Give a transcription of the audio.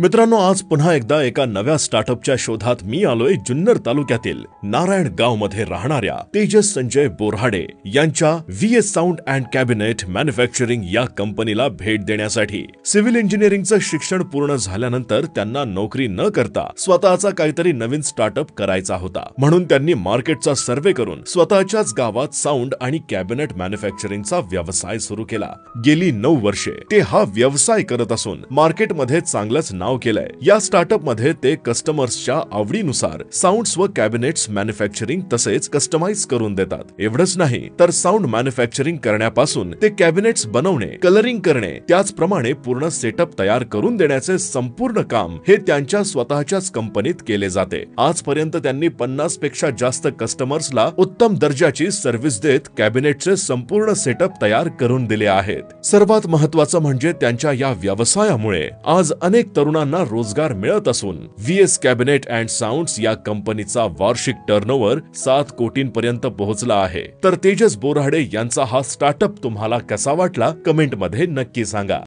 मित्रांनो आज पुन्हा एकदा एका नव्या स्टार्टअपच्या शोधात मी आलोय जुन्नर तालुक्यातील नारायण गावमध्ये राहणाऱ्या तेजस संजय बोरहाडे यांच्या V S sound and cabinet manufacturing या कंपनीला भेट देण्यासाठी सिव्हिल इंजिनिअरिंगचं शिक्षण पूर्ण झाल्यानंतर त्यांना नोकरी न करता स्वतःचा काहीतरी नवीन स्टार्टअप करायचा होता म्हणून त्यांनी मार्केटचा सर्व्हे करून स्वतःच्याच गावात साऊंड आणि कॅबिनेट मॅन्युफॅक्चरिंगचा व्यवसाय सुरू केला गेली नऊ वर्षे ते हा व्यवसाय करत असून मार्केटमध्ये चांगलंच नाव नाव केलंय या स्टार्टअप मध्ये ते कस्टमर्सच्या आवडीनुसार साऊंड व कॅबिनेट्स मॅन्युफॅक्चरिंग तसेच कस्टमाइज करून देतात एवढंच नाही तर साऊंड मॅन्युफॅक्चरिंग करण्यापासून ते कॅबिनेट्स बनवणे कलरिंग करणे त्याचप्रमाणे पूर्ण सेटअप तयार करून देण्याचे संपूर्ण काम हे त्यांच्या स्वतःच्याच कंपनीत केले जाते आजपर्यंत त्यांनी पन्नास पेक्षा जास्त कस्टमर्सला उत्तम दर्जाची सर्व्हिस देत कॅबिनेटचे संपूर्ण सेटअप तयार करून दिले आहेत सर्वात महत्वाचं म्हणजे त्यांच्या या व्यवसायामुळे आज अनेक तरुण तरुणांना रोजगार मिळत असून V S cabinet and sounds या कंपनीचा वार्षिक टर्नओव्हर सात कोटींपर्यंत पोहोचला आहे तर तेजस बोराडे यांचा हा स्टार्टअप तुम्हाला कसा वाटला कमेंट मध्ये नक्की सांगा